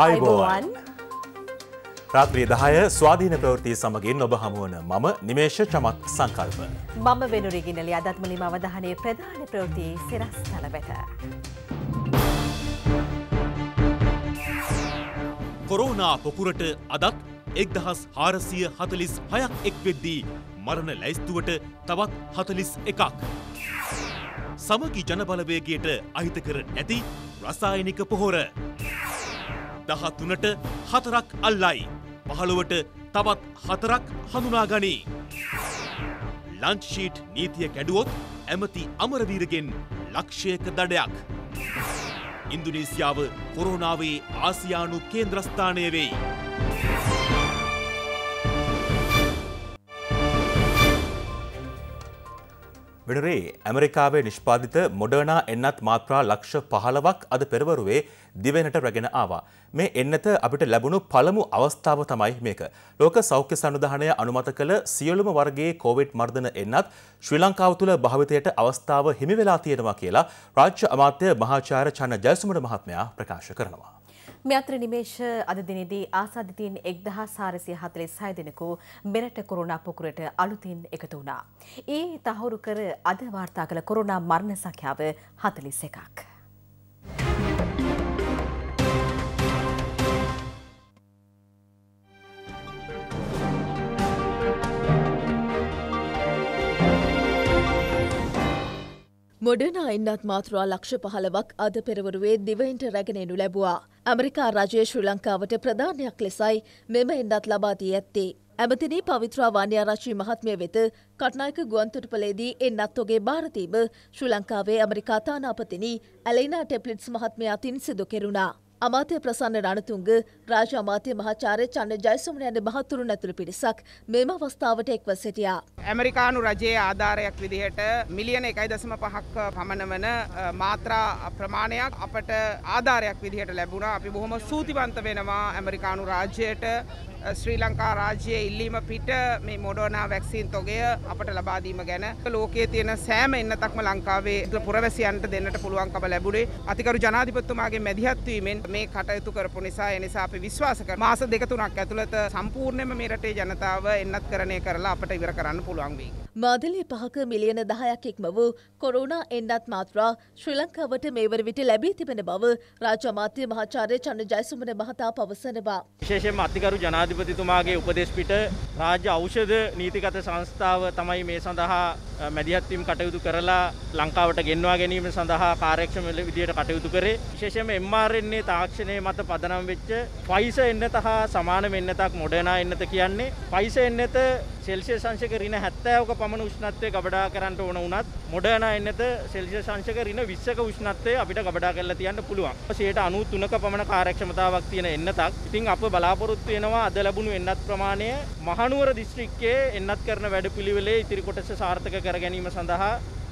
අයිබෝවන් රාත්‍රී දහය ස්වාධීන ප්‍රවෘතිය සමගින් ඔබ හමුවන මම නිමේෂ චමත් සංකල්ප. මම වෙනුරිගිනලි අදත්මලින් අවධානය ප්‍රධාන ප්‍රවෘතියේ සිරස් තලබැට. කොරෝනා පොකුරට අදත් එක්දහස් හාරසිය හතලිස් හයක් එක් වෙද්දී මරණ ලැයිස්තුවට තවත් හතලිස් එකක්. සමගි ජනබලවේගේට අහිතකර නැති රසායනික පොහොර. දහතුනට හතරක් අල්ලයි. පහළුවට තවත් හතරක් හඳුනාගනී. ලංච්ෂීට් නීතිය කැඩුවොත් ඇමති අමරවීරගෙන් ලක්ෂයක දඩයක්. ඉන්දුනීසියාව කොරෝනාවේ ආසියානු කේන්ද්‍රස්ථානය වෙයි. වෙනරේ ඇමරිකාවේ නිෂ්පාධිත මොඩර්නා එන්නත් මාත්‍රා ලක්ෂ පහලවක් අද පෙරවරුවේ දිවෙනට රැගෙන ආවා. මේ එන්නත අපිට ලැබුණු පළමු අවස්ථාව තමයි මේක. ලෝක සෞඛ්‍ය සඳධානය අනුමත කළ සියලුම වර්ගේ කෝවිට් මර්ධන එන්නත් ශ්‍රී ලංකාව තුළ භාවිතයට අවස්ථාව හිමිවෙලා තියෙනවා කියලා රාජ්‍ය අමාත්‍ය මහාචාර චන්න ජයසුමට මහත්මයා ප්‍රකාශ කරනවා. මේ අතර නිමේෂ අද දිනේදී ආසාදිතීන් 1446 දෙනෙකු මෙරට කොරෝනා පොකුරට අලුතින් එකතු වුණා. ඒ තහවුරු කර අද වාර්තා කළ කොරෝනා මරණ සංඛ්‍යාව 41ක්. මොඩනා ඉන්නත් මාතෘවා ලක්ෂ පහලවක් අද පෙරවරුවේ දිවයින්ට රැගෙනෙනු ලැබවා. ඇමරිකා රජය ශ්‍රී ලංකාවට ප්‍රධානයක් ලෙසයි මෙම ඉන්නත් ලබාදී ඇත්තේ. ඇමතිනී පවිත්‍රා වාන්‍යාරාශී මහත්මය වෙත කටනායක ගුවන්තුටපලේදී එන්නත්තුගේ භාරතීම ශ්‍රී ලංකාවේ ඇමරිකාතානාපතිනී ඇලයිනා ටෙප්ලිට්ස් මහත්මය අතින් සිදු කෙරුණා. අමාත්‍ය ප්‍රසන්න රණතුංග රාජ්‍ය අමාත්‍ය මහාචාර්ය චන්න ජයසුමන යන මහතුරුන් ඇතුළු පිරිසක් මෙම අවස්ථාවට එක්ව සිටියා. ඇමරිකානු රජයේ ආධාරයක් විදිහට මිලියන 1.5ක් පමණ වන මාත්‍රා ප්‍රමාණයක් අපට ආධාරයක් විදිහට ලැබුණා. අපි බොහොම සූතිවන්ත වෙනවා ඇමරිකානු රාජ්‍යයට ශ්‍රී ලංකා රාජ්‍යයේ ඉල්ලීම පිට මේ මොඩෝනා වැක්සින් තොගය අපට ලබා දීම ගැන ලෝකයේ තියෙන සෑම එන්නතක්ම ලංකාවේ පුරවැසියන්ට දෙන්නට පුළුවන්කම ලැබුණේ අතිගරු ජනාධිපතිතුමාගේ මැදිහත් වීමෙන් මේ කටයුතු කරපු නිසා ඒ නිසා අපි විශ්වාස කරමු මාස දෙක තුනක් ඇතුළත සම්පූර්ණයෙන්ම මේ රටේ ජනතාව එන්නත්කරණය කරලා අපට ඉවර කරන්න පුළුවන් වෙයි. මාදලේ පහක මිලියන දහයක් එක්ම වූ කොරුණා එන්නත් මාත්‍රා ශ්‍රී ලංකාවට මේවර විට ලැබී තිබෙන බව රාජ්‍ය අමාත්‍ය මහාචාර්ය චන්න ජයසුමන මහතා පවසනවා. විශේෂයෙන්ම අතිගරු ජනාධිපති ජනාධිපතිතුමාගේ උපදෙස් පිට රාජ්‍ය ඖෂධ නීතිගත සංස්ථාව තමයි මේ සඳහා මැදිහත්වීම් කටයුතු කරලා ලංකාවට ගෙන්වා ගැනීම සඳහා කාර්යක්ෂම විදියට කටයුතු කරේ. විශේෂයෙන්ම MRNA තාක්ෂණය මත පදනම් වෙච්ච Pfizer එන්නත හා සමාන මෙන්නතක් Moderna එන්නත කියන්නේ Pfizer එන්නත සෙල්සියස් අංශක ඍණ 70ක පමණ උෂ්ණත්වයේ ගබඩා කරන්න ඕන වුණත් Moderna එන්නත සෙල්සියස් අංශක ඍණ 20ක උෂ්ණත්වයේ අපිට ගබඩා කරලා තියන්න පුළුවන්. 93ක පමණ කාර්යක්ෂමතාවක් තියෙන එන්නතක්. ඉතින් අප බලාපොරොත්තු වෙනවා අද ලැබුණු එන්නත් ප්‍රමාණය මහනුවර දිස්ත්‍රික්කයේ එන්නත් කරන වැඩපිළිවෙලේ ඉතිරි කොටස සාර්ථක කර ගැනීම සඳහා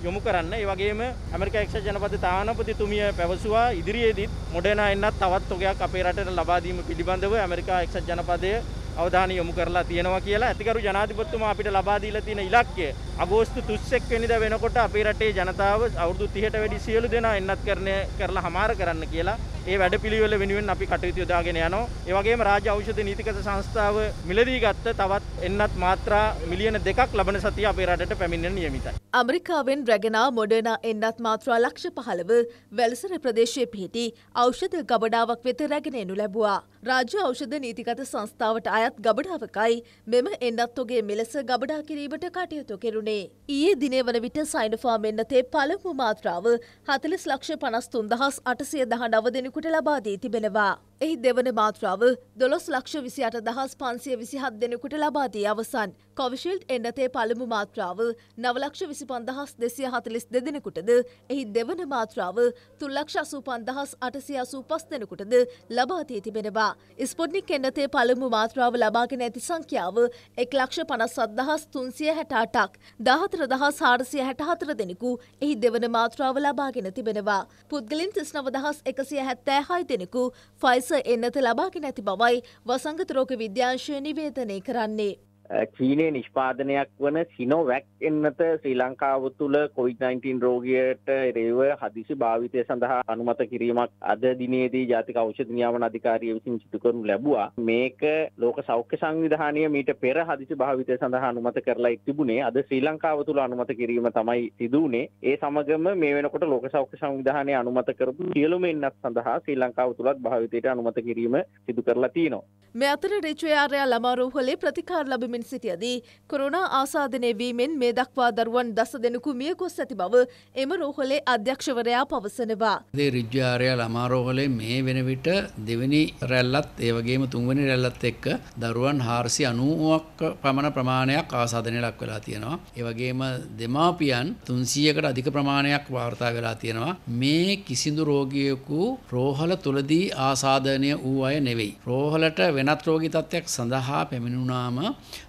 යොමු කරන්න. ඒ වගේම ඇමරිකා එක්සත් ජනපද තානාපතිතුමිය පැවසුවා ඉදිරියේදීත් මොඩර්නා එන්නත් තවත් තොගයක් අපේ රටට ලබා දීම පිළිබඳව ඇමරිකා එක්සත් ජනපදයේ අවධානය යොමු කරලා තියෙනවා කියලා ඇතිකරු ජනාධිපතිතුමා අපිට ලබා දීලා තියෙන ඉලක්කය අගෝස්තු 31 වෙනිදා වෙනකොට අපේ රටේ ජනතාව අවුරුදු 30ට වැඩි සියලු දෙනා එන්නත් කරන කරලා හමාර කරන්න කියලා ඒ වැඩපිළිවෙල වෙනුවෙන් අපි කටයුතු යොදාගෙන යනවා. ඒ වගේම රාජ්‍ය ඖෂධ නීතිගත සංස්ථාව මිලදී ගත්ත තවත් එන්නත් මාත්‍රා මිලියන දෙකක් ලබන සතිය අපේ රටට පැමිණෙන නියමිතයි. ඇමරිකාවෙන් රැගෙනා මොඩර්නා එන්නත් මාත්‍රා ලක්ෂ 15 වැලිසර ප්‍රදේශයේ පිහිටි ඖෂධ ගබඩාවක් වෙත රැගෙන එනු ලැබුවා. රාජ්‍ය ඖෂධ නීතිගත සංස්ථාවට අයත් ගබඩාවකයි මෙම එන්නත්තුගේ මෙලෙස ගබඩා කිරීමට කටයුතු කෙරුණේ. ඊයේ දිනේ වන විට සයිනෆාම් එන්නතේ පළමු මාත්‍රාව 40 ලක්ෂ 53819 දෙනෙකු දරුවෙකුට ලබා දී තිබෙනවා. එහි දෙවන මාත්‍රාව දොළොස් ලක්ෂ විසියට දහස් පන්සිය විසිහත් දෙනෙකුට ලබාදී අවසන්. කොවිශිල්ඩ් එන්නතේ පළමු මාත්‍රාව නවලක්ෂ විසි පන්දහස් දෙසිය හතලිස් දෙදෙනෙකුටද එහි දෙවන මාත්‍රාව තුල්ලක්ෂ අසූ පන්දහස් අටසිය අසූ පස් දෙනෙකුටද ලබාදී තිබෙනවා. ස්පොඩ්නික් එන්නතේ පළමු මාත්‍රාව ලබාගෙන ඇති සංඛ්‍යාව එක් ලක්ෂ පනස් අදහස් තුන්සිය හැටාටක් දාහතර දහස් හාරසිය හැටහතර දෙනෙකු එහි දෙවන මාත්‍රාව ලබාගෙන තිබෙනවා. පුද්ගලින් තිස්නව දහස් එකසිය හැත්තෑ හයි දෙනෙකු ෆයිස් ලෙස එන්නත ලබාගෙන ඇති බවයි වසංගත රෝග විද්‍යාංශය නිවේදනය කරන්නේ. චීනය නිෂ්පාදනයක් වන සිනෝවැක් එන්නත ශ්‍රී ලංකාව තුළ කොයි-19 රෝගයට රේව හදිසි භාවිතය සඳහා අනුමත කිරීමක් අද දිනේදී ජාතික ෞෂධ නියාමන අධිකාරිය විසින් සිදු කරනු ලැබුවා මේක ලෝක සෞඛ්‍ය සංවිධානය මීට පෙර හදිසි භාවිතය සඳහා අනුමත කරලා තිබුණේ අද ශ්‍රී ලංකාව තුළ අනුමත කිරීම තමයි සිදුවනේ ඒ සමගම මේ වෙනකොට ලෝක සෞඛ්‍ය සංවිධානය අනුමත කරපු සියලුම එන්නත් සඳහා ශ්‍රී ලංකාව තුළත් භාවිතයට අනුමත කිරීම සිදු කරලා තියෙනවා මේ අතර රේචයාරයා ළමාරෝහලේ ප්‍රතිකාර ලැබීම කරමින් සිටියදී කොරුණා ආසාධනය වීමෙන් මේ දක්වා දරුවන් දස දෙනෙකු මිය ගොස් ඇති බව එම රෝහලේ අධ්‍යක්ෂවරයා පවසනවා. දේ රිජ්ජාරයාල අමාරෝහලේ මේ වෙන විට දෙවැනි රැල්ලත් ඒවගේම තුන්වැනි රැල්ලත් එක්ක දරුවන් හාරසි අනුවක් පමණ ප්‍රමාණයක් ආසාධනය ලක් වෙලා තියෙනවා. ඒවගේම දෙමාපියන් තුන්සියකට අධික ප්‍රමාණයක් වාර්තා වෙලා තියෙනවා. මේ කිසිදු රෝගියකු රෝහල තුළදී ආසාධනය වූ අය නෙවෙයි. රෝහලට වෙනත් රෝගී තත්ත්වයක් සඳහා පැමිණුණාම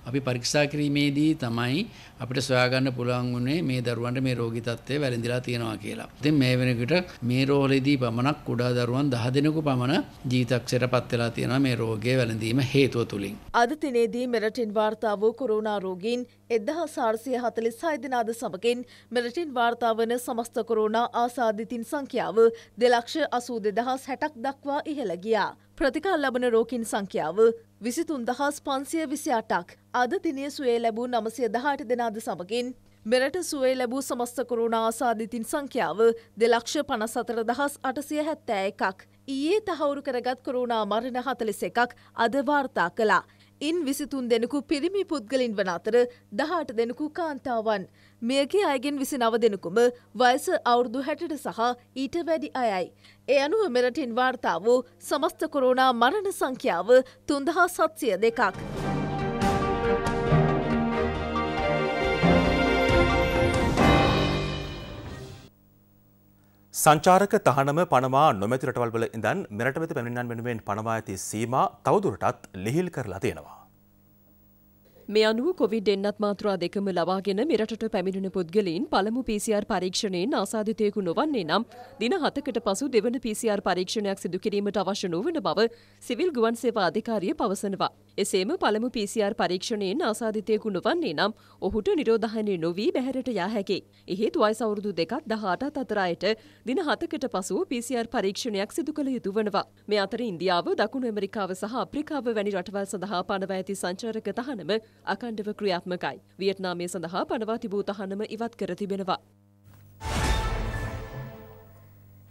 අපි පරීක්ෂා කිරීමේදී තමයි අපිට සොයාගන්න පුළුවන් වුණේ මේ දරුවන්ට මේ රෝගී තත්ත්වය වැළඳිලා තියෙනවා කියලා. ඉතින් මේ වෙනකොට මේ රෝහලේදී පමණක් කුඩා දරුවන් 10 දෙනෙකු පමණ ජීවිතක්ෂයටපත් වෙලා තියෙනවා මේ රෝගයේ වැළඳීම හේතුව තුලින්. අද දිනේදී මෙරටින් වාර්තා වූ කොරෝනා රෝගීන් 1446 දෙනාද සමගින් මෙරටින් වාර්තා වන සමස්ත කොරෝනා ආසාදිතින් සංඛ්‍යාව 282060ක් දක්වා ඉහළ ගියා. ප්‍රතිකාර ලබන රෝගීන් සංඛ්‍යාව විසිතුන් දහස් පන්සිය විසි අටක් අද දිනය සුවේ ලැබූ නමසය දහට දෙනාද සමගින් මෙරට සුවේ ලැබූ සමස්ත කරුණ ආසාධිතින් සංඛ්‍යාව දෙලක්ෂ පනසතර දහස් අටසිය හැත්තෑ එකක්. ඊයේ තහවුරු කරගත් කරුණා මරණ හතලිස එකක් අද වාර්තා කලා. ඉන් විසිතුන් දෙනෙකු පිරිමි පුද්ගලින් වන අතර දහට දෙනෙකු කාන්තාවන්. මියගේ අයගෙන් විසි නව දෙනෙකුම වයස අවුරුදු හැටට සහ ඊට වැඩි අයයි. ඒ අනුව මෙරටින් වාර්තා වූ සමස්ත කොරෝනා මරණ සංඛ්‍යාව තුන්දහා සත්සිය දෙකක්. සංචාරක තහනම පනවා නොමැති රටවල්වල ඉඳන් මෙරට වෙත පැමිණින්නන් වෙනුවෙන් පනවා ඇති සීමා තවදුරටත් ලිහිල් කරලා තියෙනවා. මේ අනුව කොවිඩ් එන්නත් මාත්‍රා දෙකම ලබාගෙන මෙරටට පැමිණෙන පුද්ගලයින් පළමු PCR පරීක්ෂණයෙන් ආසාදිතයෙකු නොවන්නේ නම් දින 7කට පසු දෙවන PCR පරීක්ෂණයක් සිදු කිරීමට අවශ්‍ය නොවන බව සිවිල් ගුවන් සේවා අධිකාරිය පවසනවා. එසේම පළමු PCR පරීක්ෂණයෙන් ආසාධිතයකු නොවන්නේ නම් ඔහුට නිරෝධහනය නොවී බැහැරට යා හැකි. එහෙත් වයස අවුරුදු දෙකක් 18ත් අතර අයට දින 7කට පසුව PCR පරීක්ෂණයක් සිදු කළ යුතු වනවා. මේ අතර ඉන්දියාව, දකුණු ඇමරිකාව සහ අප්‍රිකාව වැනි රටවල් සඳහා පනවා ඇති සංචාරක තහනම අඛණ්ඩව ක්‍රියාත්මකයි. වියට්නාමය සඳහා පනවා තිබූ තහනම ඉවත් කර තිබෙනවා.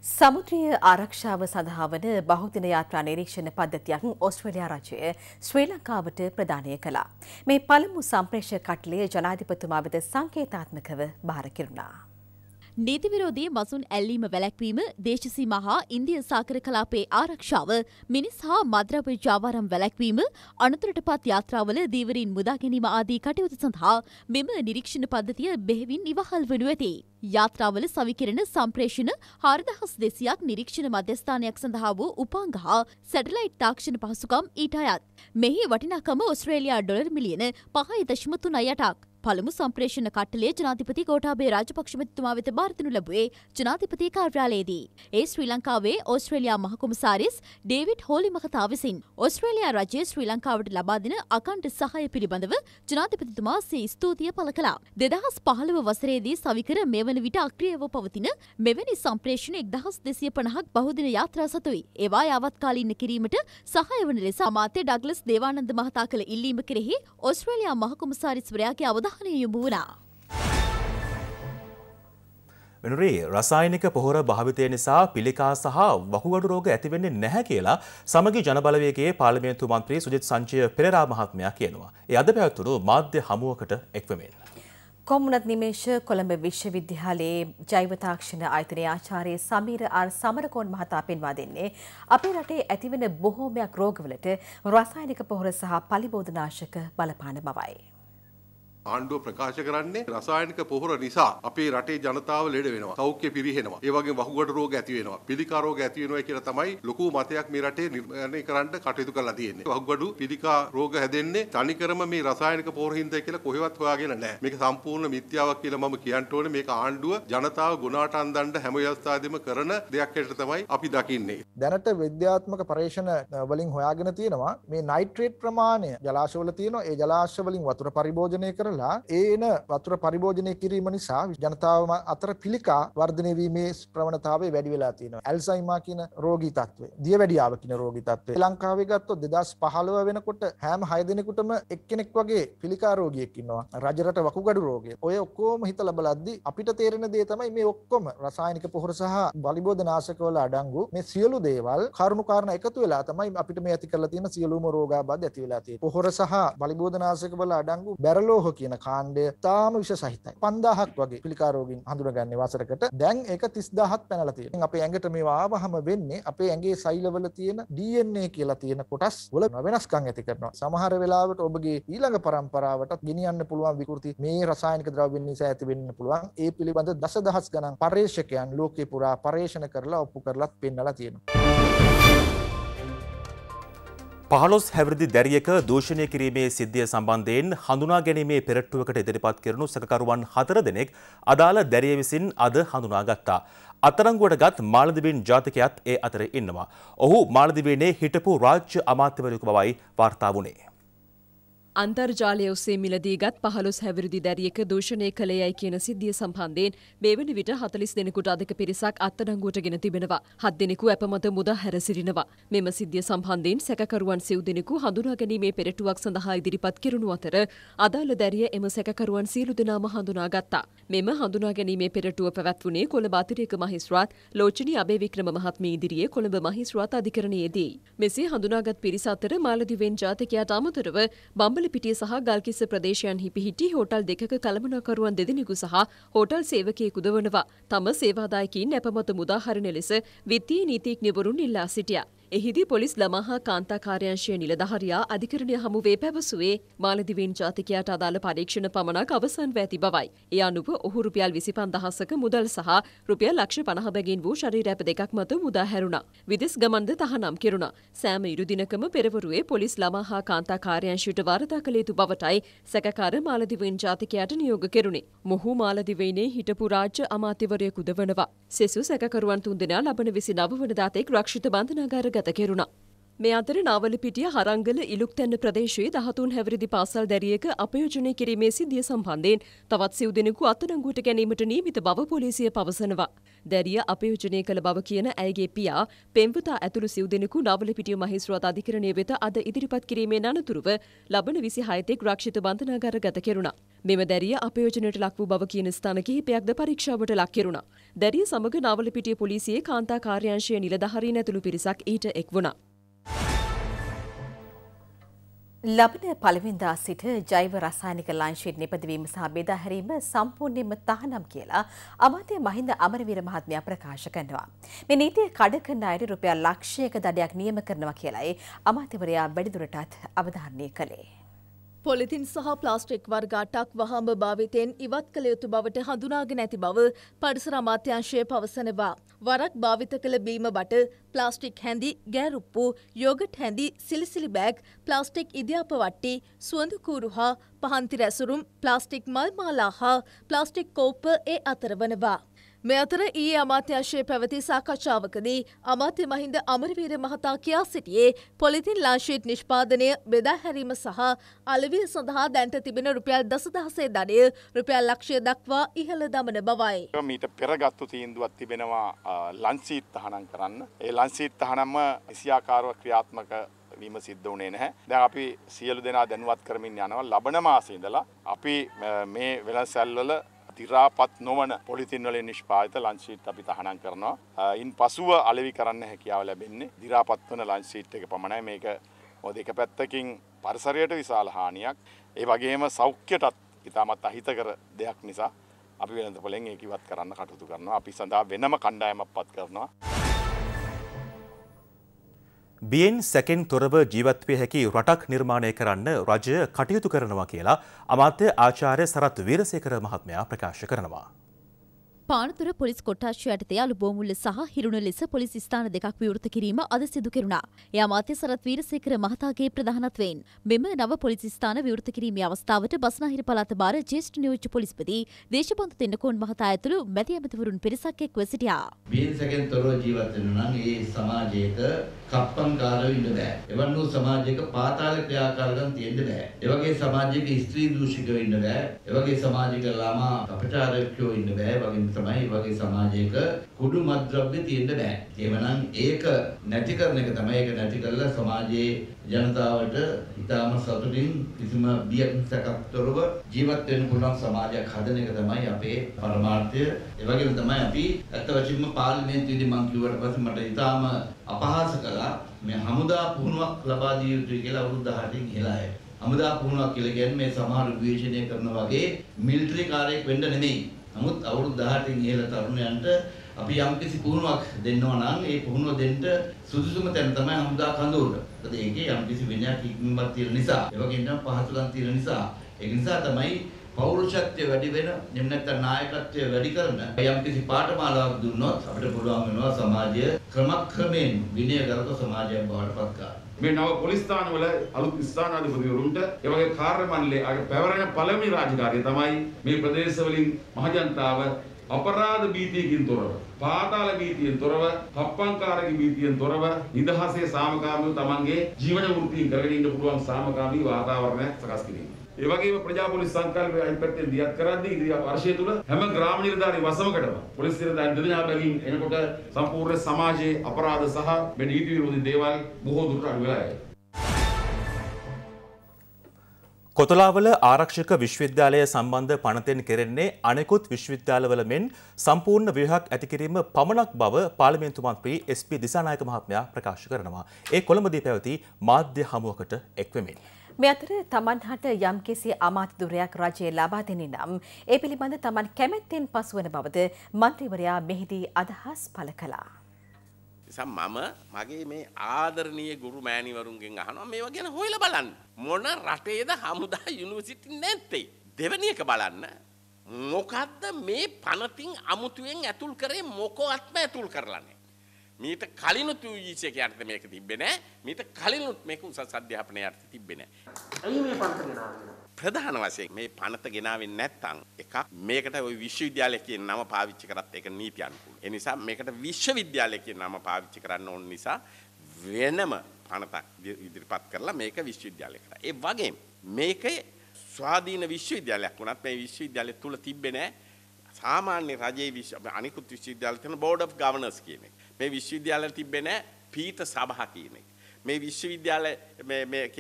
සමුද්‍රිය ආරක්ෂාව සඳහා වන බහුදින යාත්‍රා නිරීක්ෂණ පද්ධතියක් ඔස්ට්‍රේලියා රජය ශ්‍රී ලංකාවට ප්‍රදානය කළා. මේ පළමු සම්ප්‍රේෂක කට්ලය ජනාධිපතිතුමා වෙත සංකේතාත්මකව බාර කෙරුණා. නීති විරෝධී මසුන් ඇල්ලීම වැළැක්වීම දේශසීමා හා ඉන්දිය සාකර කලාපේ ආරක්ෂාව මිනිස් හා මද්‍රව්‍ය ජාවාරම් වැළැක්වීම අනතුරට පත් යාත්‍රාවල දීවරින් මුදා ගැනීම ආදී කටයුතු සඳහා මෙම නිරීක්ෂණ පද්ධතිය බෙහෙවින් ඉවහල් වනු ඇති. යාත්‍රාවල සවිකිරණ සම්ප්‍රේෂණ හාරදහස් දෙසියක් නිරීක්ෂණ මධ්‍යස්ථානයක් සඳහා වූ උපංග හා සැටලයිට් තාක්ෂණ පහසුකම් ඊට අයත්. මෙහි වටිනාකම ඔස්ට්‍රේලයා ඩොලර් මිලියන පහයි දශමතුන යටක්. පළමු සම්ප්‍රේෂණ කට්ටලේ ජනාධිපති ගෝඨාභය රාජපක්ෂ මැතිතුමා වෙත බාර දෙනු ලැබුවේ ජනාධිපති කාර්යාලයේදී. ඒ ශ්‍රී ලංකාවේ ඕස්ට්‍රේලියා මහ කොමසාරිස් ඩේවිඩ් හෝලි මහතා විසින් ඕස්ට්‍රේලියා රජය ශ්‍රී ලංකාවට ලබා දෙන අකණ්ඩ සහාය පිළිබඳව ජනාධිපතිතුමා සිය ස්තුතිය පළ කළා. 2015 වසරේදී සවිකර මෙවන විට අක්‍රියව පවතින මෙවැනි සම්ප්‍රේෂණ 1250ක් බහුදින යාත්‍රා සතුයි. ඒවා යාවත්කාලින්න කිරීමට සහාය වන ලෙස අමාත්‍ය ඩග්ලස් දේවානන්ද මහතා කළ ඉල්ලීම කෙරෙහි ඕස්ට්‍රේලියා මහ කොමසාරිස්වරයාගේ අවධානය ප්‍රහණය යුබූඩා. වෙනුරේ රසායනික පොහොර භාවිතය නිසා පිළිකා සහ වකුගඩු රෝග ඇතිවෙන්නේ නැහැ කියලා සමගි ජනබලවේගේ පාර්ලිමේන්තු මන්ත්‍රී සුජිත් සංචය පෙරරා මහත්මයා කියනවා. ඒ අද පැවැත්වුණු මාධ්‍ය හමුවකට එක්වමින්. කොමුණත් නිමේෂ කොළඹ විශ්වවිද්‍යාලයේ ජෛව තාක්ෂණ ආයතනයේ ආචාර්ය සමීර ආර් සමරකෝන් මහතා පෙන්වා දෙන්නේ අපේ රටේ ඇතිවෙන බොහෝමයක් රෝගවලට රසායනික පොහොර සහ පලිබෝධනාශක බලපාන බවයි. ආණ්ඩුව ප්‍රකාශ කරන්නේ රසායනික පොහොර නිසා අපේ රටේ ජනතාව ලෙඩ වෙනවා. සෞඛ්‍ය පිරිහෙනවා. ඒ වගේම වහුගඩු රෝග ඇති වෙනවා. පිළිකා රෝග ඇති වෙනවා කියලා තමයි ලොකු මතයක් මේ රටේ නිර්මාණය කරන්න කටයුතු කරලා තියෙන්නේ. වහුගඩු පිළිකා රෝග හැදෙන්නේ තනිකරම මේ රසායනික පොහොර හින්දා කියලා කොහෙවත් හොයාගෙන නැහැ. මේක සම්පූර්ණ මිත්‍යාවක් කියලා මම කියන්න ඕනේ. මේක ආණ්ඩුව ජනතාව ගුණාට අන්දන්න හැම අවස්ථාවෙම කරන දෙයක් හේට තමයි අපි දකින්නේ. දැනට විද්‍යාත්මක පරීක්ෂණ වලින් හොයාගෙන තියෙනවා මේ නයිට්‍රේට් ප්‍රමාණය ජලාශවල තියෙනවා. ඒ ජලාශ වලින් වතුර පරිභෝජනය කරලා කරලා ඒ එන වතුර පරිභෝජනය කිරීම නිසා ජනතාව අතර පිළිකා වර්ධනය වීමේ ප්‍රවණතාවය වැඩි වෙලා තියෙනවා. ඇල්සයිමා කියන රෝගී තත්ත්වය, දියවැඩියාව කියන රෝගී තත්ත්වය ලංකාවේ ගත්තොත් 2015 වෙනකොට හැම 6 දිනකටම එක්කෙනෙක් වගේ පිළිකා රෝගියෙක් ඉන්නවා. රජරට වකුගඩු රෝගය. ඔය ඔක්කොම හිතලා බලද්දි අපිට තේරෙන දේ තමයි මේ ඔක්කොම රසායනික පොහොර සහ බලිබෝධ නාශකවල අඩංගු මේ සියලු දේවල් කරුණු කාරණා එකතු වෙලා තමයි අපිට මේ ඇති කරලා තියෙන සියලුම රෝගාබාධ ඇති වෙලා තියෙන්නේ. පොහොර සහ බලිබෝධ නාශකවල අඩංගු බැරලෝහ කියන කාණ්ඩය තාම විෂ සහිතයි. 5000ක් වගේ පිළිකාරෝගින් හඳුනගන්නේ වසරකට. දැන් ඒක 30000ක් පැනලා තියෙනවා. අපේ ඇඟට මේවා ආවහම වෙන්නේ අපේ ඇඟේ සෛලවල තියෙන DNA කියලා තියෙන කොටස් වල වෙනස්කම් ඇති කරනවා. සමහර වෙලාවට ඔබගේ ඊළඟ පරම්පරාවටත් ගෙනියන්න පුළුවන් විකෘති මේ රසායනික ද්‍රව්‍යන් නිසා ඇති වෙන්න පුළුවන්. ඒ පිළිබඳ දසදහස් ගණන් පර්යේෂකයන් ලෝකේ පුරා පර්යේෂණ කරලා ඔප්පු කරලත් පෙන්නලා තියෙනවා. පහළොස් හැවිරිදි දැරියක දූෂණය කිරීමේ සිද්ධිය සම්බන්ධයෙන් හඳුනා ගැනීමේ පෙරට්ටුවකට ඉදිරිපත් කරනු සැකකරුවන් හතර දෙනෙක් අදාළ දැරිය විසින් අද හඳුනාගත්තා. අතරංගුවට ගත් මාලදිවීන් ජාතිකයත් ඒ අතර ඉන්නවා. ඔහු මාලදිවීනේ හිටපු රාජ්‍ය අමාත්‍යවරයෙකු බවයි වාර්තා වුණේ. අන්තර්ජාලය ඔස්සේ මිලදීගත් පහළොස් හැවිරිදි දැරියක දූෂණය කළ යැයි කියන සිද්ධිය සම්බන්ධයෙන් මේ වන විට හතලිස් දෙනෙකුට අධික පිරිසක් අත්අඩංගුවට ගෙන තිබෙනවා. හත් දෙනෙකු අපමත මුදා හැර සිටිනවා. මෙම සිද්ධිය සම්බන්ධයෙන් සැකකරුවන් සිව් දෙනෙකු හඳුනා ගැනීමේ පෙරටුවක් සඳහා ඉදිරිපත් කෙරුණු අතර අදාළ දැරිය එම සැකකරුවන් සියලු දෙනාම හඳුනා ගත්තා. මෙම හඳුනා ගැනීමේ පෙරටුව පැවැත්වුණේ කොළඹ අතිරේක මහිස්ත්‍රාත් ලෝචනී අබේවික්‍රම මහත්මිය ඉදිරියේ කොළඹ මහිස්ත්‍රාත් අධිකරණයේදී. මෙසේ හඳුනාගත් පිරිස අතර මාලදිවෙන් ජාතිකයාට අමතරව බම්බල කෝලපිටිය සහ ගල්කිස්ස ප්‍රදේශයන්හි පිහිටි හෝටල් දෙකක කළමනාකරුවන් දෙදෙනෙකු සහ හෝටල් සේවකයෙකුද වනවා. තම සේවාදායකින් නැපමත මුදාහරින ලෙස විත්තිය නීතිඥවරුන් ඉල්ලා සිටියා. එහිදී පොලිස් ළමා හා කාන්තා කාර්යාංශයේ නිලධාරියා අධිකරණය හමුවේ පැවසුවේ මාලදිවයින් ජාතිකයාට අදාළ පරීක්ෂණ පමණක් අවසන් වී ඇති බවයි. ඒ අනුව ඔහු රුපියල් 25000ක මුදල් සහ රුපියල් ලක්ෂ 50 බැගින් වූ ශරීර ඇප දෙකක් මත මුදා හැරුණා. විදෙස් ගමන්ද තහනම් කෙරුණා. සෑම ඉරු දිනකම පෙරවරුවේ පොලිස් ළමා හා කාන්තා කාර්යාංශයට වාර්තා කළ යුතු බවටයි සැකකාර මාලදිවයින් ජාතිකයාට නියෝග කෙරුණේ. මොහු මාලදිවයිනේ හිටපු රාජ්‍ය අමාත්‍යවරයෙකුද වනවා. සෙසු සැකකරුවන් තුන්දෙනා ලබන 29 වනදා තෙක් රක්ෂිත බන්ධනාගාරගත ගත කෙරුණා. මේ අතර නාවලපිටිය හරංගල ඉලුක්තැන්න ප්‍රදේශයේ දහතුන් හැවිරිදි පාසල් දැරියක අපයෝජනය කිරීමේ සිද්ධිය සම්බන්ධයෙන් තවත් සිව් දෙනෙකු අත්අඩංගුවට ගැනීමට නියමිත බව පොලිසිය පවසනවා. දැරිය අපයෝජනය කළ බව කියන ඇයගේ පියා පෙම්වතා ඇතුළු සිව් දෙනෙකු නවලපිටිය මහිස්ත්‍රාත් අධිකරණය වෙත අද ඉදිරිපත් කිරීමේ අනතුරුව ලබන විසි හයතෙක් රක්ෂිත බන්ධනාගාර ගත කෙරුණා. මෙම දැරිය අපයෝජනයට ලක් වූ බව කියන ස්ථාන කිහිපයක්ද පරීක්ෂාවට ලක් කෙරුණා. දැරිය සමග නාවලපිටිය පොලිසියේ කාන්තා කාර්යාංශයේ නිලධාරීන් ඇතුළු පිරිසක් ඊට එක් වුණා. ලබන පළවෙනිදා සිට ජෛව රසායනික ලාංඡනයේ නිපදවීම සහ බෙදා හැරීම සම්පූර්ණයෙන්ම තහනම් කියලා අමාත්‍ය මහින්ද අමරවීර මහත්මයා ප්‍රකාශ කරනවා. මේ නීතිය කඩකන අයට රුපියල් ලක්ෂයක දඩයක් නියම කරනවා කියලයි අමාත්‍යවරයා වැඩිදුරටත් අවධාරණය කළේ. පොලිතින් සහ ප්ලාස්ටික් වර්ගාටක් වහාම භාවිතයෙන් ඉවත් කළ යුතු බවට හඳුනාගෙන ඇති බව පරිසර අමාත්‍යංශය පවසනවා. වරක් භාවිත කළ බීම බට ප්ලාස්ටික් හැඳි ගෑරුප්පු යෝගට් හැඳි සිලිසිලි බෑග් ප්ලාස්ටික් ඉදිාපවට්ටි සුවඳකූරු හා පහන්ති රැසුරුම් ප්ලාස්ටික් මල්මාලා හා ප්ලාස්ටික් කෝප්ප ඒ අතරවනවා. මේ අතර ඊයේ අමාත්‍යංශයේ පැවති සාකච්ඡාවකදී අමාත්‍ය මහින්ද අමරවීර මහතා කියා සිටියේ පොලිතින් ලාංශීට් නිෂ්පාදනය බෙදා හැරීම සහ අලෙවිය සඳහා දැන්ට තිබෙන රුපියල් දසදහසේ ධනය රුපියල් ලක්ෂය දක්වා ඉහළ දමන බවයි. මීට පෙරගත්තු තීන්දුවක් තිබෙනවා ලන්සීත් තහනම් කරන්න. ඒ ලන්සීත් තහනම කිසියාකාරව ක්‍රියාත්මක වීම සිද්ධ වුණේ නැහැ. දැන් අපි සියලු දෙනා දැනුවත් කරමින් යනවා ලබන මාසේ ඉඳලා අපි මේ වෙළඳ සැල්වල දිරාපත් නොවන පොලිතින් වලින් නිෂ්පාදිත ලන්සීට් අපි තහනම් කරනවා. ඉන් පසුව අලෙවි කරන්න හැකියාව ලැබෙන්නේ දිරාපත් වන ලන්සීට් එක පමණයි. මේක මොකද එක පැත්තකින් පරිසරයට විශාල හානියක්. ඒ වගේම සෞඛ්‍යයටත් ඉතාමත් අහිතකර දෙයක් නිසා අපි වෙළඳපොලෙන් ඒක ඉවත් කරන්න කටයුතු කරනවා. අපි සඳහා වෙනම කණ්ඩායමක් පත් කරනවා. බියෙන් සැකෙන් තොරව ජීවත්වය හැකි රටක් නිර්මාණය කරන්න රජය කටයුතු කරනවා කියලා අමාත්‍ය ආචාර්ය සරත් වීරසේකර මහත්මයා ප්‍රකාශ කරනවා. පානතුර පොලිස් කොට්ටාශය යටතේ අලු බෝමුල්ල සහ හිරුණ ලෙස පොලිස් ස්ථාන දෙකක් විවෘත කිරීම අද සිදු කෙරුණා. එය අමාත්‍ය සරත් වීරසේකර මහතාගේ ප්‍රධානත්වයෙන් මෙම නව පොලිස් ස්ථාන විවෘත කිරීමේ අවස්ථාවට බස්නාහිර පළාත බාර ජ්‍යෙෂ්ඨ නියෝජ්‍ය පොලිස්පති දේශපන්ත තෙන්නකෝන් මහතා ඇතුළු මැති ඇමතිවරුන් පිරිසක් එක්ව සිටියා. බිහිසකෙන් තොරව ජීවත් වෙන නම් ඒ සමාජයක කප්පම් කාලව ඉන්න බෑ. එවන් වූ සමාජයක පාතාල ක්‍රියාකාරකම් තියෙන්න බෑ. ඒ වගේ සමාජයක ස්ත්‍රී දූෂිකව ඉන්න බෑ. ඒ වගේ සමාජයක ළමා අපචාරකයෝ ඉන්න බෑ. වගේ තමයි වගේ සමාජයක කුඩු මද්ද්‍රව්‍ය තියෙන්න බෑ. එවනම් ඒක නැති කරන එක තමයි ඒක නැති කරලා සමාජයේ ජනතාවට ඉතාම සතුටින් කිසිම බියක් සකස්තරව ජීවත් වෙන්න පුළුවන් සමාජයක් හදන එක තමයි අපේ පරමාර්ථය. ඒ වගේම තමයි අපි අත්ත වශයෙන්ම පාර්ලිමේන්තුවේදී මම කිව්වට පස්සේ මට ඉතාම අපහාස කළා මේ හමුදා පුහුණුවක් ලබා දිය යුතුයි කියලා අවුරුදු 18න් ඉහළ අයට. හමුදා පුහුණුවක් කියලා කියන්නේ මේ සමහර විවේචනය කරන වගේ මිලිටරි කාර්යයක් වෙන්න නෙමෙයි. නමුත් අවුරුදු 18න් ඉහළ තරුණයන්ට අපි යම්කිසි පුහුණුවක් දෙන්නවා නම් ඒ පුහුණුව දෙන්න සුදුසුම තැන තමයි හමුදා කඳවුර. මොකද ඒකේ යම්කිසි විනයක් ඉක්මනක් තියෙන නිසා, ඒ වගේම පහසුකම් තියෙන නිසා. ඒ නිසා තමයි පෞරුෂත්වය වැඩි වෙන, එහෙම නැත්නම් නායකත්වය වැඩි කරන යම්කිසි පාඨමාලාවක් දුන්නොත් අපිට පුළුවන් වෙනවා සමාජය ක්‍රමක්‍රමයෙන් විනයගරුක සමාජයක් බවට පත් කරන්න. මේ නව පොලිස් ස්ථානවල අලුත් ස්ථානාධිපතිවරුන්ට එවගේ කාර්ය මණ්ඩලයේ පැවරෙන පළවෙනි රාජකාරිය තමයි මේ ප්‍රදේශවලින් මහජනතාව අපරාධ භීතියකින් තොරව පාතාල භීතියෙන් තොරව හප්පංකාරක භීතියෙන් තොරව නිදහසේ සාමකාමීව තමන්ගේ ජීවන වෘත්තිය කරගෙන ඉන්න පුළුවන් සාමකාමී වාතාවරණයක් සකස් කිරීම ඒ වගේම ප්‍රජා පොලිස් සංකල්පය අයින් පැත්තෙන් දියත් කරද්දී වර්ෂය තුල හැම ග්‍රාම නිලධාරී වසමකටම පොලිස් නිලධාරීන් දෙදෙනා බැගින් එනකොට සම්පූර්ණ සමාජයේ අපරාධ සහ මේ නීති විරෝධී දේවල් බොහෝ දුරට අඩු වෙලා යයි. කොතලාවල ආරක්ෂක විශ්වවිද්‍යාලය සම්බන්ධ පනතෙන් කෙරෙන්නේ අනෙකුත් විශ්වවිද්‍යාලවල මෙන් සම්පූර්ණ ව්‍යුහක් ඇති කිරීම පමණක් බව පාර්ලිමේන්තු මන්ත්‍රී එස්.පී. දිසානායක මහත්මයා ප්‍රකාශ කරනවා. ඒ කොළඹදී පැවති මාධ්‍ය හමුවකට එක්වෙමින්. මේ අතර තමන් හට යම් කිසි අමාත්‍ය දුරයක් රජය ලබා දෙන්නේ නම් ඒ පිළිබඳ තමන් කැමැත්තෙන් පසුවන බවද මන්ත්‍රීවරයා මෙහිදී අදහස් පළ කළා. සම් මම මගේ මේ ආදරණීය ගුරු මෑණිවරුන්ගෙන් අහනවා මේවා ගැන හොයලා බලන්න. මොන රටේද හමුදා යුනිවර්සිටි නැත්තේ? දෙවැනි එක බලන්න. මොකද්ද මේ පනතින් අමුතුවෙන් ඇතුල් කරේ මොකවත්ම ඇතුල් කරලා මීට කලිනුත් යුජීසයක යටතේ මේක තිබ්බේ නැහැ. මීට කලිනුත් මේක උසස් අධ්‍යාපනය යටතේ තිබ්බේ නැහැ. ඇයි මේ පන්ත ගෙනාවේ? ප්‍රධාන වශයෙන් මේ පනත ගෙනාවෙන්නේ නැත්නම් එකක් මේකට ওই විශ්වවිද්‍යාලය කියන නම පාවිච්චි කරත් ඒක නීති අනුකූල. ඒ නිසා මේකට විශ්වවිද්‍යාලය කියන නම පාවිච්චි කරන්න ඕන නිසා වෙනම පනතක් ඉදිරිපත් කරලා මේක විශ්වවිද්‍යාලයකට. ඒ වගේම මේකේ ස්වාධීන විශ්වවිද්‍යාලයක් වුණත් මේ විශ්වවිද්‍යාලය තුල තිබ්බේ නැහැ සාමාන්‍ය රජයේ අනිකුත් විශ්වවිද්‍යාල තියෙන බෝඩ් ඔෆ් ගවර්නර්ස් කියන එක. මේ විශ්වවිද්‍යාල තිබෙන පීත සභහ කියන එක. මේ විශ්වවිද්‍යාල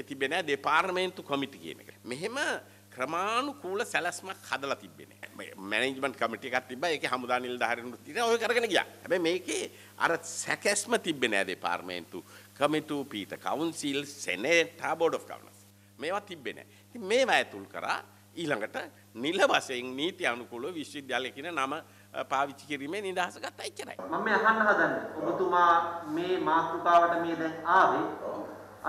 තිබෙන දෙපාර්මේන්තු කොමිටි කියන එක. මෙහෙම ක්‍රමාණුකූල සැලස්මක් හදලා තිබෙන. මැනේජ්මන්ට් කමිටි එකක් තිබ්බා. ඒකේ හමුදා නිලධාරීන් තියෙන ඔය කරගෙන ගියා. හැබැයි මේකේ අර සැකැස්ම තිබෙන්නේ නැහැ දෙපාර්තමේන්තු, කමිටු, පීත council, senate, board of governors. මේවා තිබෙන්නේ නැහැ. ඉතින් මේවා ඇතුල් කරා ඊළඟට නිල වශයෙන් නීති අනුකූලව විශ්වවිද්‍යාලය කියන නම පාවිච්චි කිරීමේ නිදහස ගත්තා එච්චරයි. මම අහන්න හදන්නේ ඔබතුමා මේ මාතෘකාවට මේ දැන් ආවේ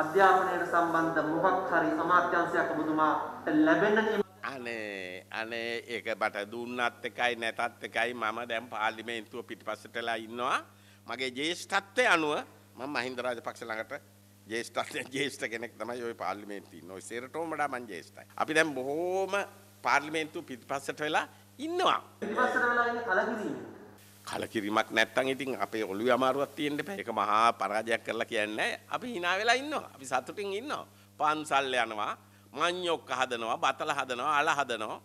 අධ්‍යාපනයට සම්බන්ධ මොකක් හරි සමාජ්‍යංශයක් ඔබතුමාට ලැබෙන්න අනේ අනේ ඒක බට දුන්නත් එකයි නැතත් එකයි මම දැන් පාර්ලිමේන්තුව පිටිපස්සටලා ඉන්නවා මගේ ජේෂ්ඨත්වයේ අනුව මම මහින්ද රාජපක්ෂ ළඟට ජේෂ්ඨත්වයෙන් ජේෂ්ඨ කෙනෙක් තමයි ওই පාර්ලිමේන්තුවේ ඉන්නේ ඔය සේරටම වඩා මං ජේෂ්ඨයි අපි දැන් බොහෝම පාර්ලිමේන්තුව පිටිපස්සට වෙලා ඉන්නවා. පිටිපස්සට වෙලා ඉන්නේ කලකිරීම. කලකිරීමක් නැත්තම් ඉතින් අපේ ඔළුවේ අමාරුවක් තියෙන්න බෑ. ඒක මහා පරාජයක් කරලා කියන්නේ අපි hina වෙලා ඉන්නවා. අපි සතුටින් ඉන්නවා. පන්සල් යනවා, මඤ්ඤොක්ක හදනවා, බතල හදනවා, අල හදනවා.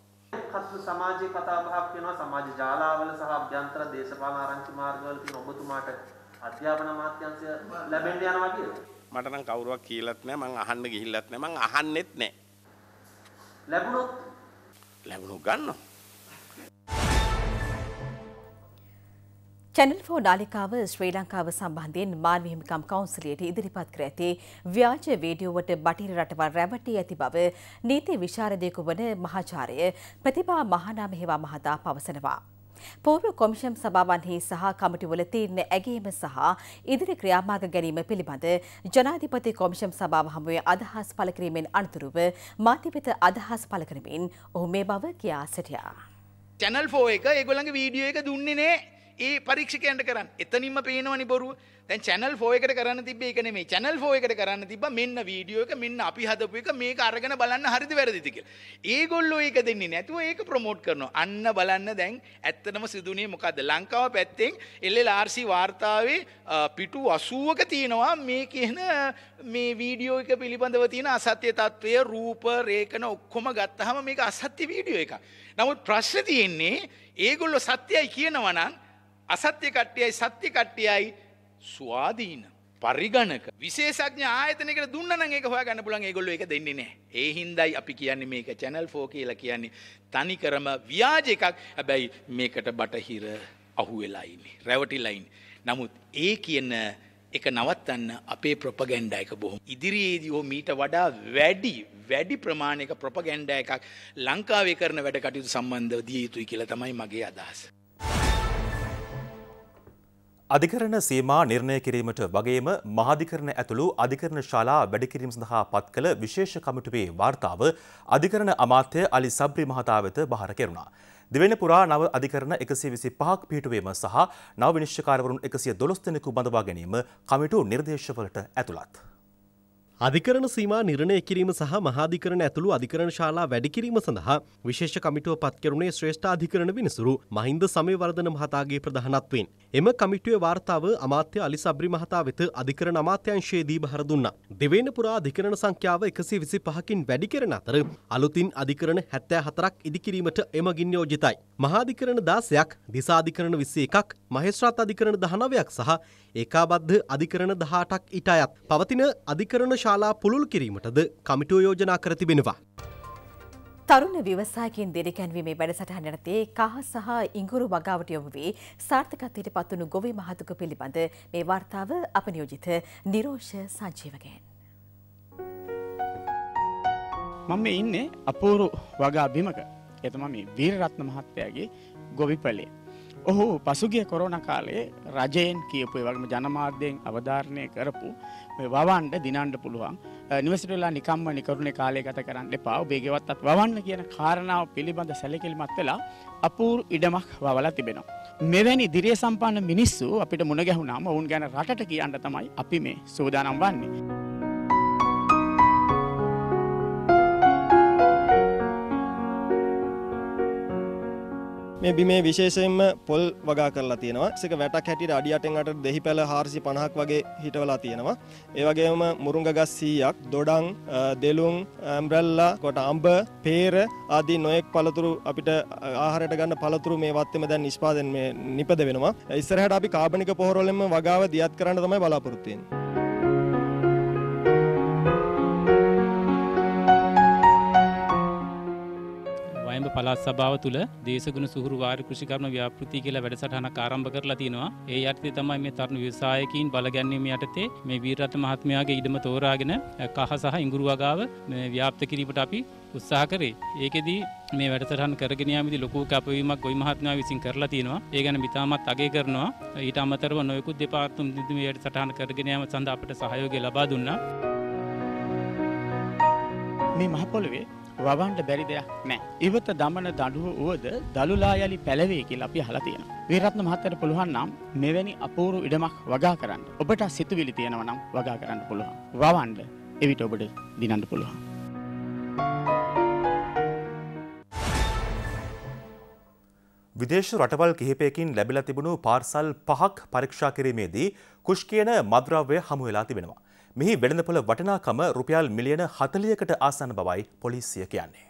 කස්ස සමාජයේ කතා බහක් වෙනවා සමාජ ජාලාවල සහ අභ්‍යන්තර දේශපාලන ආරංචි මාර්ගවල තියෙන ඔබතුමාට අධ්‍යාපන අමාත්‍යාංශය ලැබෙන්න යනවා කියලා. මට නම් කවුරුවක් කියලාත් නැහැ මං අහන්න ගිහිල්ලත් නැහැ මං අහන්නෙත් නැහැ. ලැබුණොත් ලැබුණොත් ගන්නවා. චැනල් ෝ නාලිකාව ශ්‍රී ලංකාව සම්බන්ධයෙන් මාන්වහිමිකම් කවන්සලයට ඉදිරිපත් කර ඇති ව්‍යාජ වීඩියෝවට බටිර රටවල් රැවටී ඇති බව නීති විශාරදයකු වන මහාචාරය ප්‍රතිබා මහනාමහෙවා මහතා පවසනවා. පෝර්ව කොමිෂම් සභාවන්හි සහ කමිටිවල තීරණ ඇගේම සහ ඉදිරි ක්‍රියාමාර්ග ගැනීම පිළිබඳ ජනාධිපති කොමිෂම් සභාව හමුවේ අදහස් පලකිරීමෙන් අනතුරුව මාතිපිත අදහස් පලකරමින් ඔහු මේ බව කියා සිටියා. චැනල් ෆෝ එක ඒගොළඟ වීඩියෝ එක දුන්නේ නෑ ඒ පරීක්ෂකයන්ට කරන්න එතනින්ම පේනවනි බොරුව දැන් channel 4 එකට කරන්න තිබ්බේ ඒක නෙමෙයි channel 4 එකට කරන්න තිබ්බා මෙන්න වීඩියෝ එක මෙන්න අපි හදපු එක මේක අරගෙන බලන්න හරිද වැරදිද කියලා. ඒගොල්ලෝ ඒක දෙන්නේ නැතුව ඒක ප්‍රොමෝට් කරනවා. අන්න බලන්න දැන් ඇත්තටම සිදුනේ මොකද්ද? ලංකාව පැත්තෙන් LLRC වාර්තාවේ පිටු 80ක තියෙනවා මේ කියන මේ වීඩියෝ එක පිළිබඳව තියෙන අසත්‍ය తත්වය රූප රේඛන ඔක්කොම ගත්තාම මේක අසත්‍ය වීඩියෝ එකක්. නමුත් ප්‍රශ්නේ තියෙන්නේ ඒගොල්ලෝ සත්‍යයි කියනවා නම් අසත්‍ය කට්ටියයි සත්‍ය කට්ටියයි ස්වාධීන පරිගණක විශේෂඥ ආයතනකට දුන්නන එක හොයාගන්න පුළුවන් ඒගොල්ලෝ ඒක දෙන්නේ නැහැ. ඒ හින්දායි අපි කියන්නේ මේක channel 4 කියලා කියන්නේ තනි කරම ව්‍යාජ එකක්. හැබැයි මේකට බටහිර අහු වෙලා ඉන්නේ. රැවටිලා ඉන්නේ. නමුත් ඒ කියන එක නවත්තන්න අපේ ප්‍රොපගැන්ඩා එක බොහොම ඉදිරියේදී හෝ මීට වඩා වැඩි වැඩි ප්‍රමාණයක ප්‍රොපගැන්ඩා එකක් ලංකාවේ කරන වැඩ කටයුතු සම්බන්ධව දිය යුතුයි කියලා තමයි මගේ අදහස. අධිකරණ සීමා නිර්ණය කිරීමට වගේම මහාධිකරණ ඇතුළු අධිකරණ ශාලා වැඩිකිරීම සඳහා පත් කළ විශේෂ කමිටුවේ වාර්තාව අධිකරණ අමාත්‍ය අලි සබ්‍රි මහතා වෙත බහර කෙරුණා. දෙවෙන පුරා නව අධිකරණ එකසේ විසි පහක් පිහිටුවීම සහ නව විනිශ්චකාරවරුන් එකසිය දොළොස් දෙනෙකු බඳවා ගැනීම කමිටු නිර්දේශවලට ඇතුළත්. අධිකරණ සීමා නිර්ණය කිරීම සහ මහාධිකරණ ඇතුළු අධිකරණ ශාලා වැඩි කිරීම සඳහා විශේෂ කමිටුව පත් කෙරුණේ ශ්‍රේෂ්ඨාධිකරණ විනිසුරු මහින්ද සමයවර්ධන මහතාගේ ප්‍රධානත්වයෙන්. එම කමිටුවේ වාර්තාව අමාත්‍ය අලි සබ්‍රි මහතා වෙත අධිකරණ අමාත්‍යංශයේදී බහර දුන්නා. දෙවේන පුරා අධිකරණ සංඛ්‍යාව 125කින් වැඩි කරන අතර අලුතින් අධිකරණ 74ක් ඉදිකිරීමට එමගින් නියෝජිතයි. මහාධිකරණ 16ක්, දිසාධිකරණ 21ක්, මහේස්ත්‍රාත් අධිකරණ 19ක් සහ ඒකාබද්ධ අධිකරණ 18ක් ඉටයත් පවතින අධිකරණ ශාලා පුළුල් කිරීමටද කමිටුව යෝජනා කර තිබෙනවා. තරුණ විවසායකින් දෙරකැන්වීමේ වැඩසටහන් යනතේ කහ සහ ඉංගුරු වගාවට යොමු වී සාර්ථකත්වයට පත්වුණු ගොවි මහතුක පිළිබඳ මේ වාර්තාව අපනියෝජිත නිරෝෂ සංජීවකයන්. මම ඉන්නේ අපූරු වගා බිමක එතම මේ වීරරත්න මහත්තයාගේ ගොවි පලේ ඔහු පසුගිය කොරෝන කාලේ රජයෙන් කියපු වගේම ජනමාධ්‍යයෙන් අවධාරණය කරපු වවන්ඩ දිනන්ඩ පුළුවන් නිවසටලා නිකම්ම නිකරුණේ කාලය ගත කරන්න එපා බේගවත්තත් වවන්න කියන කාරණාව පිළිබඳ සැලකිල්මත් වෙලා අපූර් ඉඩමක් වවලා තිබෙනවා. මෙවැනි දිරිය සම්පන්න මිනිස්සු අපිට මුණ ගැහුණාම ඔවුන් ගැන රටට කියන්න තමයි අපි මේ සූදානම් වන්නේ. මේ බිමේ විශේෂයෙන්ම පොල් වගා කරලා තියෙනවා. ඒක වැටක් හැටියට අඩි 8න් 8ට දෙහිපැල 450ක් වගේ හිටවලා තියෙනවා. ඒ වගේම මුරුංග ගස් 100ක්, දොඩම්, දෙලුම්, ඇම්බ්‍රෙල්ලා, කොට අඹ, peer ආදී නොයෙක් පළතුරු අපිට ආහාරයට ගන්න පළතුරු මේ වත්තේම දැන් නිෂ්පාදනය නිපද වෙනවා. ඉස්සරහට අපි කාබනික පොහොර වලින්ම වගාව දියත් කරන්න තමයි බලාපොරොත්තු වෙන්නේ. කොළඹ පළාත් සභාව තුළ දේශගුණ සුහුරු වාර්ය කෘෂිකර්ම ව්‍යාපෘති කියලා වැඩසටහනක් ආරම්භ කරලා තිනවා. ඒ යටතේ තමයි මේ තරුණ ව්‍යවසායකයින් බල ගැනීම යටතේ මේ වීරරත් මහත්මයාගේ ඉඩම තෝරාගෙන කහ සහ ඉඟුරු වගාව ව්‍යාප්ත කිරීමට අපි උත්සාහ කරේ. ඒකෙදී මේ වැඩසටහන් කරගෙන යාමේදී ලොකු කැපවීමක් ගොවි මහත්මයා විසින් කරලා තියෙනවා. ඒ ගැන ඉතාමත් අගය කරනවා. ඊට අමතරව නොයෙකුත් දෙපාර්තමේන්තු මේ වැඩසටහන කරගෙන යාම සඳහා අපට සහයෝගය ලබා දුන්නා. මේ මහ පොළවේ වවන්ට බැරි දෙයක් නෑ. ඉවත දමන දඩුව වුවද දළුලා යලි පැලවේ කියලා අපි අහලා තියෙනවා. විරත්න මහත්තයට පුළුවන් නම් මෙවැනි අපූරු ඉඩමක් වගා කරන්න. ඔබට සිතුවිලි තියෙනවා නම් වගා කරන්න පුළුවන්. වවන්න එවිට ඔබට දිනන්න පුළුවන්. විදේශ රටවල් කිහිපයකින් ලැබිලා තිබුණු පාර්සල් පහක් පරීක්ෂා කිරීමේදී කුෂ් කියන මද්‍රව්‍ය හමු වෙලා තිබෙනවා. මෙහි වෙළඳපොළ වටනාකම රුපියල් මිලියන හතලියකට ආසන්න බවයි පොලිසිය කියන්නේ.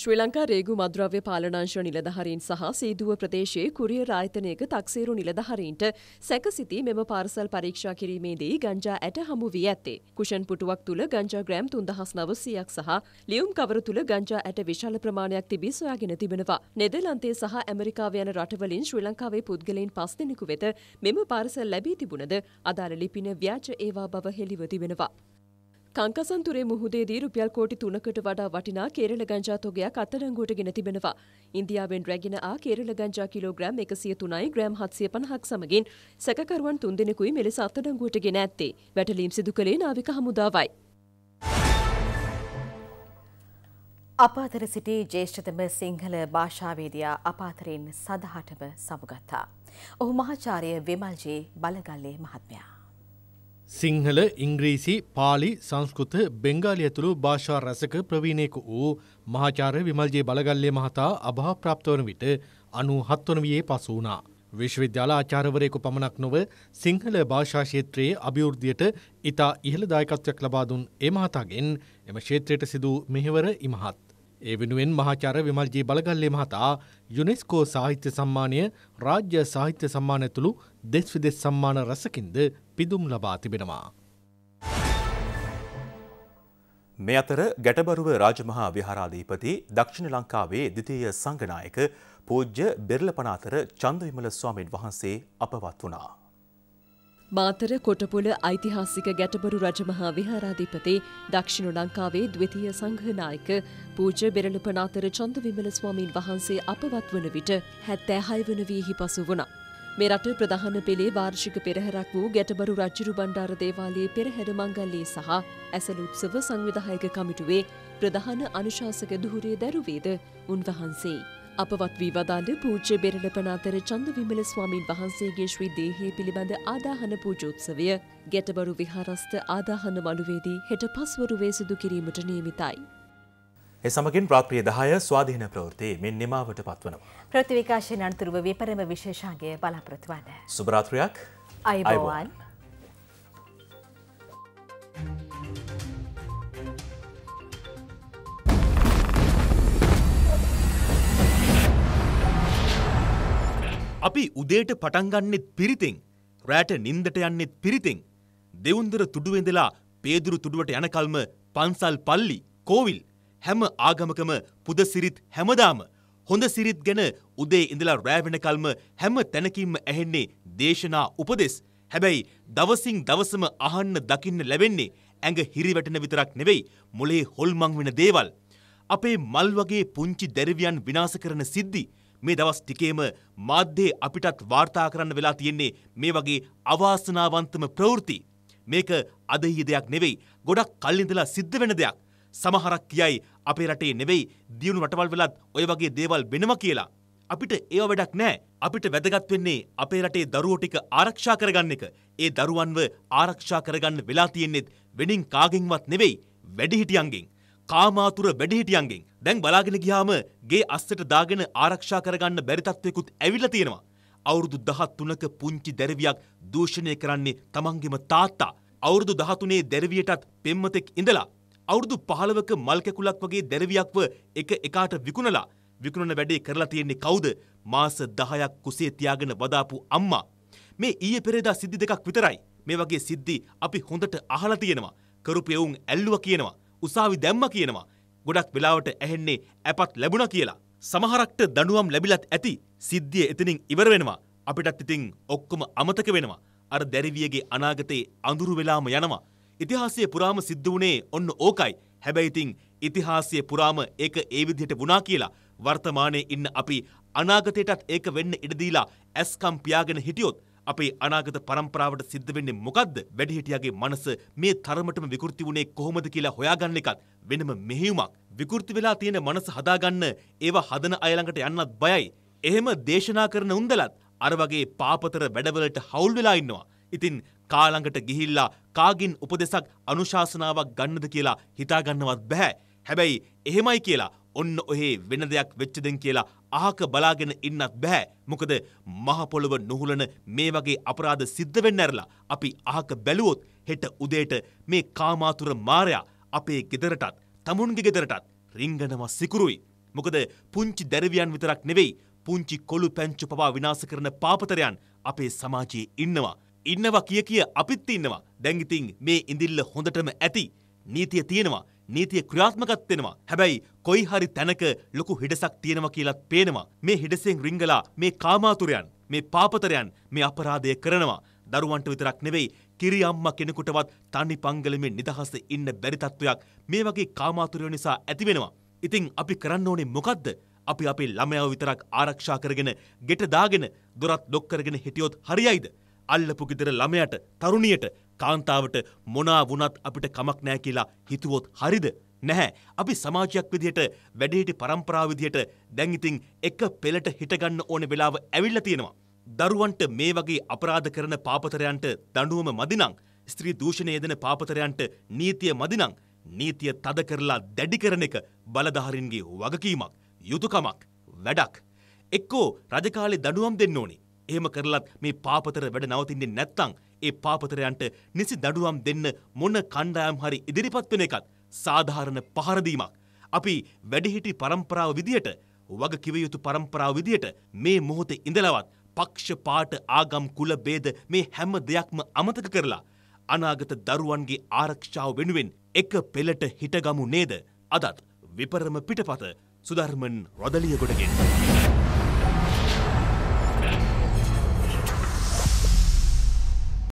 ශ්‍රී ලංකා රේගු මද්‍රව්‍ය පාලනාංශ නිලධහරින් සහ සීදුව ප්‍රදේශයේ කුරියර් ආයතනයක තක්සේරු නිලධහරීන්ට සැකසිති මෙම පාර්සල් පරීක්ෂා කිරීමේදී ගංජා ඇට හමු වී ඇත්තේ. කුෂන් පුටුවක් තුළ ගංජා ග්‍රෑම් තුන්දහස් නවසීයක් සහ ලියුම් කවර තුළ ගංජා ඇට විශාල ප්‍රමාණයක් තිබී සොයාගෙන තිබෙනවා. නෙදර්ලන්තේ සහ ඇමරිකාව යන රටවලින් ශ්‍රී ලංකාවේ පුද්ගලයින් පස් දෙනෙකු වෙත මෙම පාර්සල් ලැබී තිබුණද අදාළ ලිපින ව්‍යාජ ඒවා බව හෙළිව තිබෙනවා. තංකසන්තුරේ මුහුදේදී රුපියල් කෝටි තුනකට වඩා වටිනා කේරළ ගංජා තොගයක් අත්අඩංගුවට ගෙන තිබෙනවා. ඉන්දියාවෙන් රැගෙන ආ කේරළ ගංජා කිලෝග්‍රෑම් 103යි ග්‍රෑම් 750ක් සමගින් සැකකරුවන් තුන්දෙනෙකුයි මෙලෙස අත්අඩංගුවට ගෙන ඇත්තේ. වැටලීම් සිදු කළේ නාවික හමුදාවයි. අපාතර සිටි ජේෂ්ඨතම සිංහල භාෂාවේදයා අපාතරයෙන් සදහටම සමුගත්තා. ඔහු මහාචාරය විමල්ජී බලගල්ලේ මහත්මයා. සිංහල ඉංග්‍රීසි පාලි සංස්කෘත බෙංගාලි ඇතුළු භාෂා රැසක ප්‍රවීණයෙකු වූ මහාචාර්ය විමල්ජේ බලගල්ලේ මහතා අභා ප්‍රාප්තවන විට අනු හත්වන වයේ පසු වුණා. විශ්වවිද්‍යාල ආචාර්යවරයෙකු පමණක් නොව සිංහල භාෂා ක්ෂේත්‍රයේ අභිවෘද්ධියට ඉතා ඉහළ දායකත්වයක් ලබා දුන් ඒ මහතාගෙන් එම ක්ෂේත්‍රයට සිදු මෙහෙවර ඉමහත්. ඒ වෙනුවෙන් මහාචාර්ය විමල්ජී බලගල්ලේ මහතා යුනෙස්කෝ සාහිත්‍ය සම්මානය රාජ්‍ය සාහිත්‍ය සම්මාන ඇතුළු දෙස් විදෙස් සම්මාන රැසකින්ද පිදුම් ලබා තිබෙනවා. මේ අතර ගැටබරුව රාජමහා විහාරාධීපති දක්ෂිණ ලංකාවේ ද්විතීය සංගනායක පූජ්‍ය බෙරළපනාතර චන්දවිමල ස්වාමීන් වහන්සේ අපවත් වුණා. මාතර කොටපොල ඓතිහාසික ගැටබරු රජමහා විහාරාධිපති දක්ෂිණ ලංකාවේ ද්විතිය සංඝනායක පූජ්‍ය බෙරළපනාතර චන්දවිමල ස්වාමීන් වහන්සේ අපවත් වන විට හැත්තෑ හය වන වීහි පසු වුණා. මේ රට ප්‍රධාන පෙළේ වාර්ෂික පෙරහැරක් වූ ගැටබරු රජ්ජුරු බණ්ඩාර දේවාලයේ පෙරහැර මංගල්ලේ සහ ඇසළ උත්සව සංවිධායක කමිටුවේ ප්‍රධාන අනුශාසක දුහුරේ දැරුවේද උන්වහන්සේයි. අපවත් වී වදාළ පූජ්‍ය බෙරළපන අතර චන්දවිමල ස්වාමීන් වහන්සේගේ ශ්‍රී දේහය පිළිබඳ ආදාහන පූජෝත්සවය ගැටබරු විහාරස්ථ ආදාහන මළුවේදී හෙට පස්වරුවේ සිදු කිරීමට නියමිතයි. එසමගින් ප්‍රාත්‍රිය දහය ස්වාධීන ප්‍රවෘති මෙන් නිමාවට පත්වනවා. ප්‍රතිවිකාශයෙන් අනතුරුව විපරම විශේෂාගේ බලාපොරොත්තු වන්න. සුභරාත්‍රයක් අයිබෝවන්. Thank you. අපි උදේට පටන්ගන්නෙත් පිරිතෙන් රෑට නින්දට යන්නෙත් පිරිතෙන් දෙවුන්දර තුඩුවෙඳලා පේදුරු තුඩුවට යනකල්ම පන්සල් පල්ලි කෝවිල් හැම ආගමකම පුද සිරිත් හැමදාම හොඳ සිරිත් ගැන උදේ ඉඳලා රෑවෙනකල්ම හැම තැනකින්ම ඇහෙන්නේ දේශනා උපදෙස් හැබැයි දවසින් දවසම අහන්න දකින්න ලැබෙන්නේ ඇඟ හිරිවැටෙන විතරක් නෙවෙයි මොලේ හොල්මං වෙන දේවල්. අපේ මල් වගේ පුංචි දැරවියන් විනාශ කරන සිද්ධි මේ දවස් ටිකේම මාධ්‍යයේ අපිටත් වාර්තා කරන්න වෙලා තියෙන්නේ මේ වගේ අවාසනාවන්තම ප්‍රවෘත්ති. මේක අදහිය දෙයක් නෙවෙයි. ගොඩක් කල්ලිඳලා සිද්ධ වෙන දෙයක්. සමහරක් කියයි අපේ රටේ නෙවෙයි දියුණු රටවල් වෙලත් ඔය වගේ දේවල් වෙනවා කියලා. අපිට ඒව වැඩක් නෑ. අපිට වැදගත් වෙන්නේ අපේ රටේ දරුවෝ ටික ආරක්ෂා කරගන්න එක. ඒ දරුවන්ව ආරක්ෂා කරගන්න වෙලා තියෙන්නේත් වෙනින් කාගෙන්වත් නෙවෙයි වැඩිහිටියන්ගෙන්. කාමාතුර වැඩිහිටියන්ගෙන් දැන් බලාගෙන ගියාම ගේ අස්සට දාගෙන ආරක්ෂා කරගන්න බැරි තත්වයකුත් ඇවිල්ලා තියෙනවා. අවුරුදු 13ක පුංචි දැරවියක් දූෂණය කරන්නේ තමන්ගෙම තාත්තා. අවුරුදු 13 දැරවියටත් පෙම්මතෙක් ඉඳලා අවුරුදු 15ක මල් කැකුලක් වගේ දැරවියක්ව එක එකාට විකුණලා විකුණන වැඩේ කරලා තියෙන්නේ කවුද? මාස 10ක් කුසේ තියාගෙන වදාපු අම්මා. මේ ඊයේ පෙරේදා සිද්ධි දෙකක් විතරයි. මේ වගේ සිද්ධි අපි හොඳට අහලා තියෙනවා. කරපු එවුන් ඇල්ලුවා කියනවා. උසාවි දැම්ම කියනවා. ගොඩක් වෙලාවට ඇහෙන්නේ ඇපත් ලැබුණ කියලා. සමහරක්ට දඩුවම් ලැබිලත් ඇති සිද්ධිය එතනින් ඉවර වෙනවා. අපිටත් ඉතින් ඔක්කොම අමතක වෙනවා. අර දැරිවියගේ අනාගතයේ අඳුරු වෙලාම යනවා. ඉතිහාසය පුරාම සිද්ධ වුණේ ඔන්න ඕකයි. හැබැයි ඉතින් ඉතිහාසය පුරාම ඒක ඒ විදිහට වුණා කියලා වර්තමානයේ ඉන්න අපි අනාගතයටත් ඒක වෙන්න ඉඩ දීලා ඇස්කම් පියාගෙන හිටියොත් අපේ අනාගත පරම්පරාවට සිද්ධ වෙන්නේ මොකද්ද? වැඩිහිටියාගේ මනස මේ තරමටම විකෘති වුණේ කොහොමද කියලා හොයාගන්න එකත් වෙනම මෙහෙයුමක්. විකෘති වෙලා තියෙන මනස හදාගන්න ඒවා හදන අය ළඟට යන්නත් බයයි. එහෙම දේශනා කරන උන්දලත් අර වගේ පාපතර වැඩවලට හවුල් වෙලා ඉන්නවා. ඉතින් කාළඟට ගිහිල්ලා කාගින් උපදෙසක් අනුශාසනාවක් ගන්නද කියලා හිතාගන්නවත් බෑ. හැබැයි එහෙමයි කියලා ඔන්න ඔහේ වෙන දෙයක් වෙච්ච දෙන් කියලා අහක බලාගෙන ඉන්නත් බෑ. මොකද මහ පොළව නොහුලන මේ වගේ අපරාධ සිද්ධ වෙන්න ඇරලා අපි අහක බැලුවොත් හෙට උදේට මේ කාමාතුර මාරයා අපේ ගෙදරටත් තමුන්ගේ ගෙදරටත් රිංගනවා සිකුරුයි. මොකද පුංචි දැරවියන් විතරක් නෙවෙයි පුංචි කොළු පැංචු පවා විනාශ කරන පාපතරයන් අපේ සමාජයේ ඉන්නවා. ඉන්නවා කිය කිය අපිත් ඉන්නවා. දැන් ඉතින් මේ ඉඳිල්ල හොඳටම ඇති. නීතිය තියෙනවා. නීතිය ක්‍රියාත්මකත් වෙනවා. හැබැයි කොයි හරි තැනක ලොකු හිඩසක් තියෙනවා කියලත් පේනවා. මේ හිඩසෙන් රිංගලා මේ කාමාතුරයන්, මේ පාපතරයන් මේ අපරාධය කරනවා. දරුවන්ට විතරක් නෙවෙයි කිරි අම්මා කෙනෙකුටවත් තනි පංගලමින් නිදහස ඉන්න බැරි තත්වයක් මේ වගේ කාමාතුරයෝ නිසා ඇති වෙනවා. ඉතින් අපි කරන්න ඕනේ මොකද්ද? අපි අපේ ළමයාව විතරක් ආරක්ෂා කරගෙන ගෙට දාගෙන දොරත් ලොක් කරගෙන හිටියොත් හරියයිද? අල්ලපු ගෙදර ළමයාට තරුණියට කාන්තාවට මොනා වුණත් අපිට කමක් නෑ කියලා හිතුවොත් හරිද? නැහැ. අපි සමාජයක් විදිහට වැඩිහිටි පරම්පරාව විදිහට දැන් ඉතින් එක පෙළට හිටගන්න ඕන වෙලාව ඇවිල්ලා තියෙනවා. දරුවන්ට මේ වගේ අපරාධ කරන පාපතරයන්ට දඬුවම මදිනම්, ස්ත්‍රී දූෂණය යෙදෙන පාපතරයන්ට නීතිය මදිනම්, නීතිය තද කරලා දැඩි කරන එක බලධාරීන්ගේ වගකීමක්, යුතුයකමක්, වැඩක්. එක්කෝ රජ කාලේ දඬුවම් දෙන්න ඕනේ. එහෙම කරලත් මේ පාපතර වැඩ නවතින්නේ නැත්නම් ඒ පාපතරයන්ට නිසි දඩුවම් දෙන්න මොන කණ්ඩායම් හරි ඉදිරිපත් වෙන එකත් සාධාරණ පහරදීමක්. අපි වැඩිහිටි පරම්පරාව විදියට වග කිවයුතු පරම්පරාව විදියට මේ මොහොතේ ඉඳලවත් පක්ෂ පාට ආගම් කුල බේද මේ හැම දෙයක්ම අමතක කරලා අනාගත දරුවන්ගේ ආරක්ෂාව වෙනුවෙන් එක පෙළට හිටගමු නේද අදත් විපරම පිටපත සුධර්මන් රොදලිය ගොඩගෙන්.